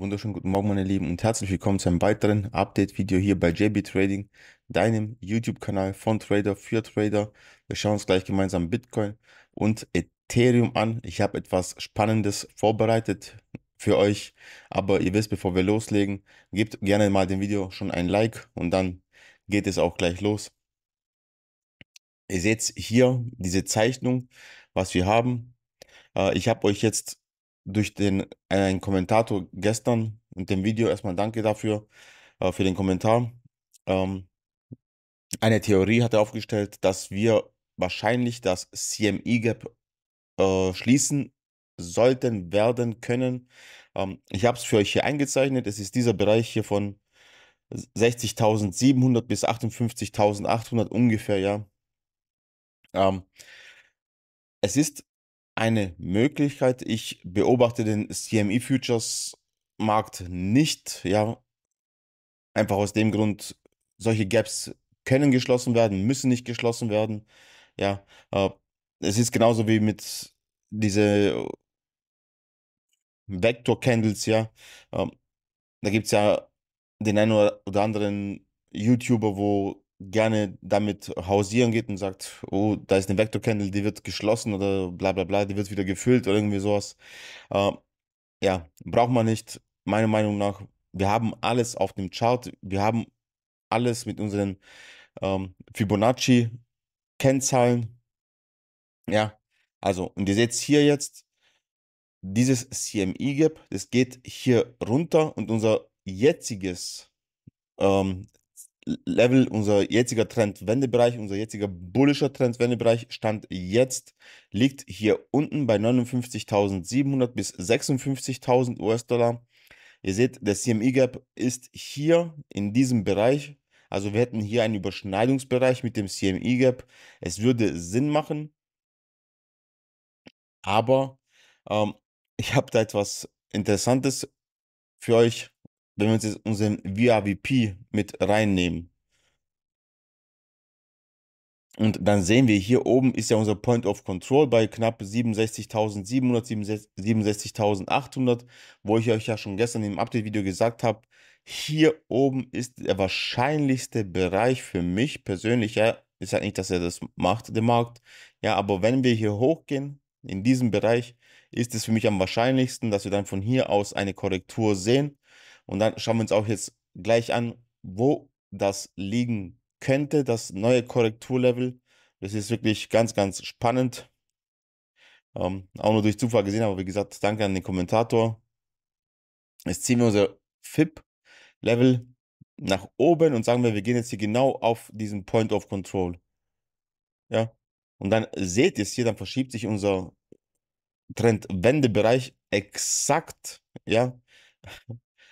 Wunderschönen guten Morgen, meine Lieben, und herzlich willkommen zu einem weiteren Update-Video hier bei JB Trading, deinem YouTube-Kanal von Trader für Trader. Wir schauen uns gleich gemeinsam Bitcoin und Ethereum an. Ich habe etwas Spannendes vorbereitet für euch, aber ihr wisst, bevor wir loslegen, gebt gerne mal dem Video schon ein Like und dann geht es auch gleich los. Ihr seht hier diese Zeichnung, was wir haben. Äh, ich habe euch jetzt durch den einen Kommentator gestern und dem Video. Erstmal danke dafür, äh, für den Kommentar. Ähm, eine Theorie hat er aufgestellt, dass wir wahrscheinlich das CME-Gap äh, schließen sollten, werden können. Ähm, ich habe es für euch hier eingezeichnet. Es ist dieser Bereich hier von 60.700 bis 58.800 ungefähr, ja. Ähm, es ist eine Möglichkeit. Ich beobachte den CME Futures Markt nicht, ja. Einfach aus dem Grund, solche Gaps können geschlossen werden, müssen nicht geschlossen werden. Ja, äh, es ist genauso wie mit diese Vector Candles, ja. Ähm, da gibt es ja den einen oder anderen YouTuber, wo gerne damit hausieren geht und sagt, oh, da ist eine Vector-Candle, die wird geschlossen oder bla bla bla, die wird wieder gefüllt oder irgendwie sowas. Äh, ja, braucht man nicht. Meiner Meinung nach, wir haben alles auf dem Chart, wir haben alles mit unseren ähm, Fibonacci-Kennzahlen. Ja, also, und ihr seht hier jetzt, dieses CME-Gap, das geht hier runter und unser jetziges ähm, Level, unser jetziger Trendwendebereich, unser jetziger bullischer Trendwendebereich stand jetzt, liegt hier unten bei 59.700 bis 56.000 US-Dollar. Ihr seht, der CME-Gap ist hier in diesem Bereich. Also wir hätten hier einen Überschneidungsbereich mit dem CME-Gap. Es würde Sinn machen, aber ähm, ich habe da etwas Interessantes für euch wenn wir uns jetzt unseren VRVP mit reinnehmen. Und dann sehen wir, hier oben ist ja unser Point of Control bei knapp 67.700, 67.800, wo ich euch ja schon gestern im Update-Video gesagt habe, hier oben ist der wahrscheinlichste Bereich für mich persönlich. Ja, ist ja halt nicht, dass er das macht, der Markt. Ja, aber wenn wir hier hochgehen, in diesem Bereich, ist es für mich am wahrscheinlichsten, dass wir dann von hier aus eine Korrektur sehen und dann schauen wir uns auch jetzt gleich an, wo das liegen könnte, das neue Korrekturlevel. Das ist wirklich ganz, ganz spannend. Ähm, auch nur durch Zufall gesehen, aber wie gesagt, danke an den Kommentator. Jetzt ziehen wir unser FIP-Level nach oben und sagen wir, wir gehen jetzt hier genau auf diesen Point of Control. Ja. Und dann seht ihr es hier, dann verschiebt sich unser Trendwendebereich exakt, ja,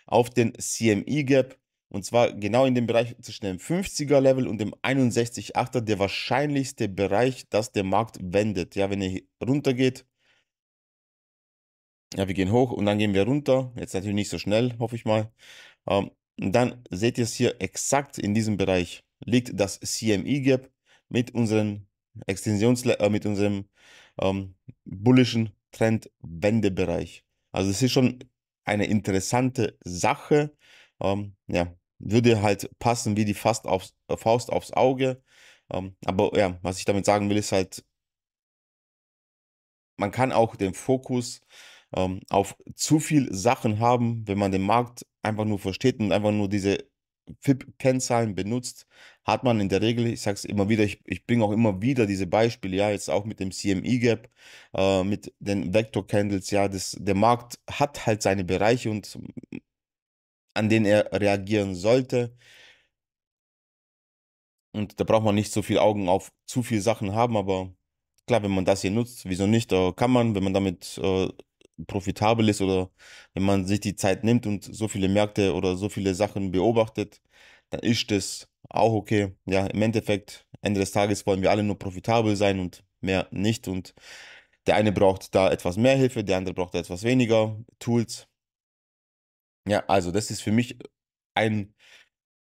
auf den CME Gap und zwar genau in dem Bereich zwischen dem 50er Level und dem 61,8er, der wahrscheinlichste Bereich, dass der Markt wendet. Ja, wenn er geht. ja, wir gehen hoch und dann gehen wir runter. Jetzt natürlich nicht so schnell, hoffe ich mal. Ähm, dann seht ihr es hier exakt in diesem Bereich liegt das CME Gap mit unserem Extensions äh, mit unserem ähm, bullischen Wendebereich. Also es ist schon eine interessante Sache. Ähm, ja, würde halt passen wie die Fast aufs, äh, Faust aufs Auge. Ähm, aber ja, was ich damit sagen will, ist halt, man kann auch den Fokus ähm, auf zu viel Sachen haben, wenn man den Markt einfach nur versteht und einfach nur diese FIP-Kennzahlen benutzt, hat man in der Regel, ich sage es immer wieder, ich, ich bringe auch immer wieder diese Beispiele, ja, jetzt auch mit dem CME-Gap, äh, mit den Vector-Candles, ja, das, der Markt hat halt seine Bereiche und an denen er reagieren sollte. Und da braucht man nicht so viel Augen auf zu viel Sachen haben, aber klar, wenn man das hier nutzt, wieso nicht, äh, kann man, wenn man damit äh, profitabel ist oder wenn man sich die Zeit nimmt und so viele Märkte oder so viele Sachen beobachtet, dann ist das auch okay. Ja, im Endeffekt, Ende des Tages wollen wir alle nur profitabel sein und mehr nicht. Und der eine braucht da etwas mehr Hilfe, der andere braucht da etwas weniger Tools. Ja, also das ist für mich ein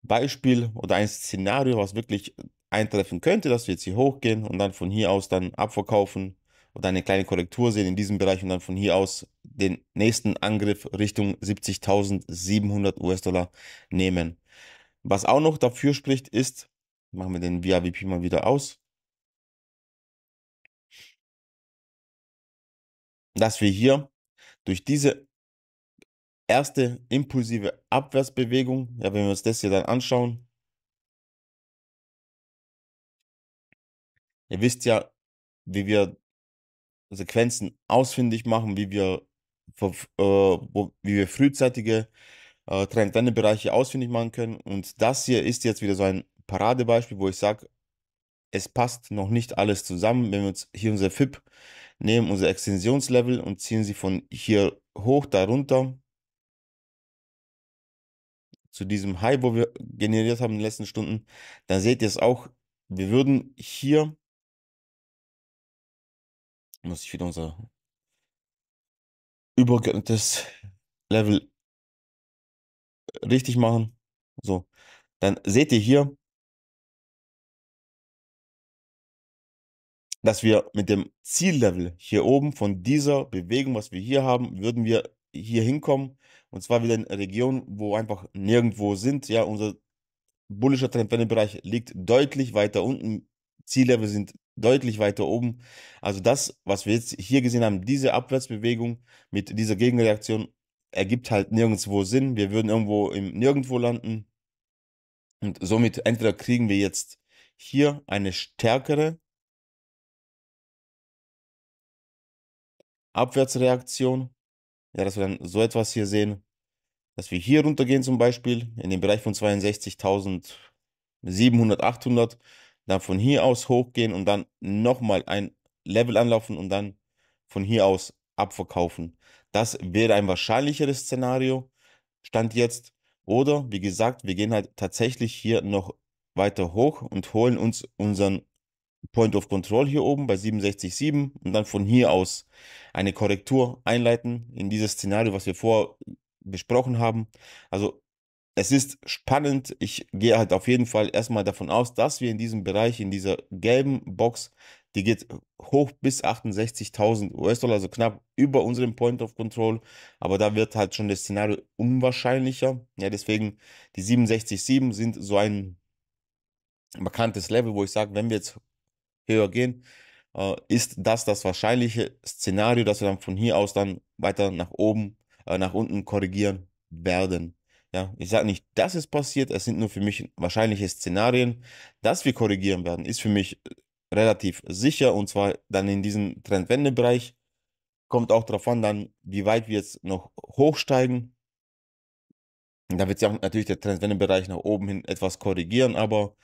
Beispiel oder ein Szenario, was wirklich eintreffen könnte, dass wir jetzt hier hochgehen und dann von hier aus dann abverkaufen oder eine kleine Korrektur sehen in diesem Bereich und dann von hier aus den nächsten Angriff Richtung 70.700 US-Dollar nehmen. Was auch noch dafür spricht, ist, machen wir den VIVP mal wieder aus, dass wir hier durch diese erste impulsive Abwärtsbewegung, ja, wenn wir uns das hier dann anschauen, ihr wisst ja, wie wir Sequenzen ausfindig machen, wie wir, äh, wie wir frühzeitige äh, Trendwende-Bereiche ausfindig machen können. Und das hier ist jetzt wieder so ein Paradebeispiel, wo ich sage, es passt noch nicht alles zusammen. Wenn wir uns hier unser FIP nehmen, unser Extensionslevel und ziehen sie von hier hoch, darunter zu diesem High, wo wir generiert haben in den letzten Stunden, dann seht ihr es auch. Wir würden hier muss ich wieder unser übergeordnetes Level richtig machen. So, dann seht ihr hier, dass wir mit dem Ziellevel hier oben von dieser Bewegung, was wir hier haben, würden wir hier hinkommen. Und zwar wieder in Regionen, wo einfach nirgendwo sind. Ja, unser bullischer Trendwendebereich liegt deutlich weiter unten. Ziellevel sind deutlich weiter oben. Also das, was wir jetzt hier gesehen haben, diese Abwärtsbewegung mit dieser Gegenreaktion ergibt halt nirgendwo Sinn. Wir würden irgendwo im Nirgendwo landen. Und somit entweder kriegen wir jetzt hier eine stärkere Abwärtsreaktion. Ja, dass wir dann so etwas hier sehen, dass wir hier runtergehen zum Beispiel in den Bereich von 62.700, 800 dann von hier aus hochgehen und dann nochmal ein Level anlaufen und dann von hier aus abverkaufen. Das wäre ein wahrscheinlicheres Szenario, stand jetzt. Oder wie gesagt, wir gehen halt tatsächlich hier noch weiter hoch und holen uns unseren Point of Control hier oben bei 67,7 und dann von hier aus eine Korrektur einleiten in dieses Szenario, was wir vorher besprochen haben. Also es ist spannend. Ich gehe halt auf jeden Fall erstmal davon aus, dass wir in diesem Bereich, in dieser gelben Box, die geht hoch bis 68.000 US-Dollar, also knapp über unserem Point of Control. Aber da wird halt schon das Szenario unwahrscheinlicher. Ja, deswegen die 67,7 sind so ein markantes Level, wo ich sage, wenn wir jetzt höher gehen, äh, ist das das wahrscheinliche Szenario, dass wir dann von hier aus dann weiter nach oben, äh, nach unten korrigieren werden. Ja, ich sage nicht, dass es passiert, es sind nur für mich wahrscheinliche Szenarien. Dass wir korrigieren werden, ist für mich äh, relativ sicher und zwar dann in diesem Trendwendebereich. Kommt auch darauf an, dann, wie weit wir jetzt noch hochsteigen. Da wird sich auch natürlich der Trendwendebereich nach oben hin etwas korrigieren, aber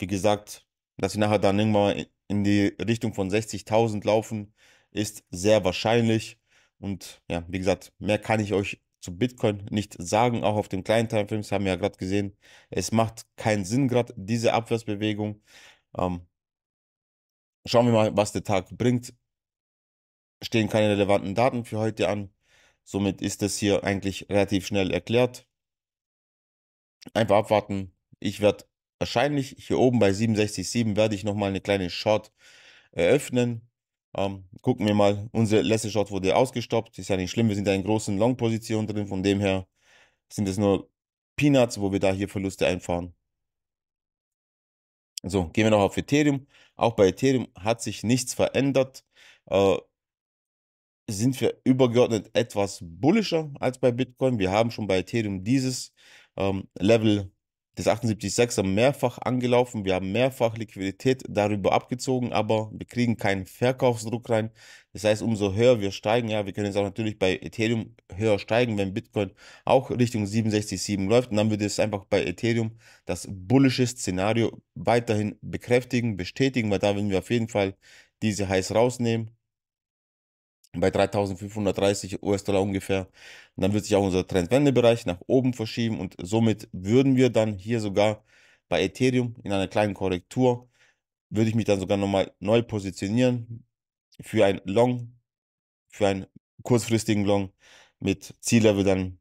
wie gesagt, dass wir nachher dann irgendwann in die Richtung von 60.000 laufen, ist sehr wahrscheinlich. Und ja, wie gesagt, mehr kann ich euch zu Bitcoin nicht sagen, auch auf dem kleinen Timeframe. Timeframes haben wir ja gerade gesehen, es macht keinen Sinn gerade diese Abwärtsbewegung. Ähm, schauen wir mal, was der Tag bringt. Stehen keine relevanten Daten für heute an. Somit ist das hier eigentlich relativ schnell erklärt. Einfach abwarten. Ich werde wahrscheinlich hier oben bei 67,7 werde ich nochmal eine kleine Short eröffnen. Ähm, gucken wir mal, unser letzter Shot wurde ausgestoppt. Ist ja nicht schlimm, wir sind ja in großen Long-Positionen drin. Von dem her sind es nur Peanuts, wo wir da hier Verluste einfahren. So, gehen wir noch auf Ethereum. Auch bei Ethereum hat sich nichts verändert. Äh, sind wir übergeordnet etwas bullischer als bei Bitcoin. Wir haben schon bei Ethereum dieses ähm, Level das 78.6 haben mehrfach angelaufen, wir haben mehrfach Liquidität darüber abgezogen, aber wir kriegen keinen Verkaufsdruck rein. Das heißt, umso höher wir steigen, ja, wir können jetzt auch natürlich bei Ethereum höher steigen, wenn Bitcoin auch Richtung 67,7 läuft. Und dann würde es einfach bei Ethereum das bullische Szenario weiterhin bekräftigen, bestätigen, weil da würden wir auf jeden Fall diese heiß rausnehmen bei 3530 US-Dollar ungefähr. Und dann wird sich auch unser Trendwendebereich nach oben verschieben und somit würden wir dann hier sogar bei Ethereum in einer kleinen Korrektur, würde ich mich dann sogar nochmal neu positionieren für ein Long, für einen kurzfristigen Long mit Ziellevel dann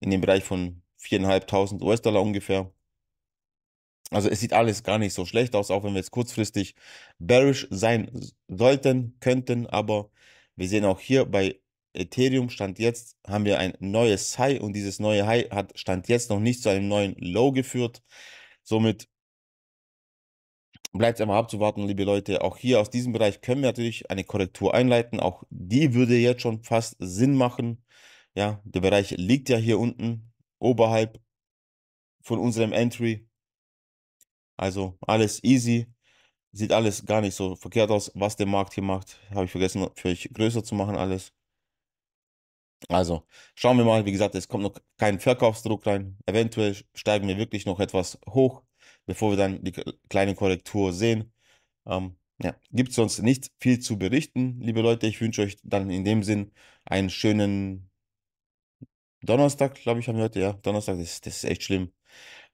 in dem Bereich von 4.500 US-Dollar ungefähr. Also es sieht alles gar nicht so schlecht aus, auch wenn wir jetzt kurzfristig bearish sein sollten, könnten, aber wir sehen auch hier bei Ethereum stand jetzt, haben wir ein neues High und dieses neue High hat stand jetzt noch nicht zu einem neuen Low geführt. Somit bleibt es einmal abzuwarten, liebe Leute. Auch hier aus diesem Bereich können wir natürlich eine Korrektur einleiten. Auch die würde jetzt schon fast Sinn machen. Ja, der Bereich liegt ja hier unten oberhalb von unserem Entry. Also alles easy sieht alles gar nicht so verkehrt aus, was der Markt hier macht. Habe ich vergessen, für euch größer zu machen alles. Also, schauen wir mal. Wie gesagt, es kommt noch kein Verkaufsdruck rein. Eventuell steigen wir wirklich noch etwas hoch, bevor wir dann die kleine Korrektur sehen. Ähm, ja, gibt sonst nicht viel zu berichten, liebe Leute. Ich wünsche euch dann in dem Sinn einen schönen Donnerstag, glaube ich, haben wir heute. Ja, Donnerstag, das, das ist echt schlimm.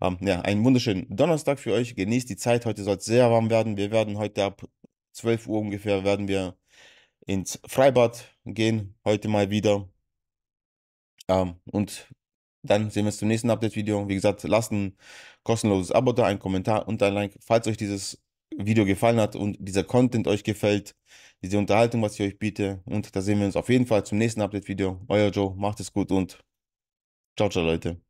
Ähm, ja, einen wunderschönen Donnerstag für euch. Genießt die Zeit. Heute soll es sehr warm werden. Wir werden heute ab 12 Uhr ungefähr werden wir ins Freibad gehen. Heute mal wieder. Ähm, und dann sehen wir uns zum nächsten Update-Video. Wie gesagt, lasst ein kostenloses Abo da, einen Kommentar und ein Like, falls euch dieses Video gefallen hat und dieser Content euch gefällt, diese Unterhaltung, was ich euch biete. Und da sehen wir uns auf jeden Fall zum nächsten Update-Video. Euer Joe, macht es gut und ciao, ciao, Leute.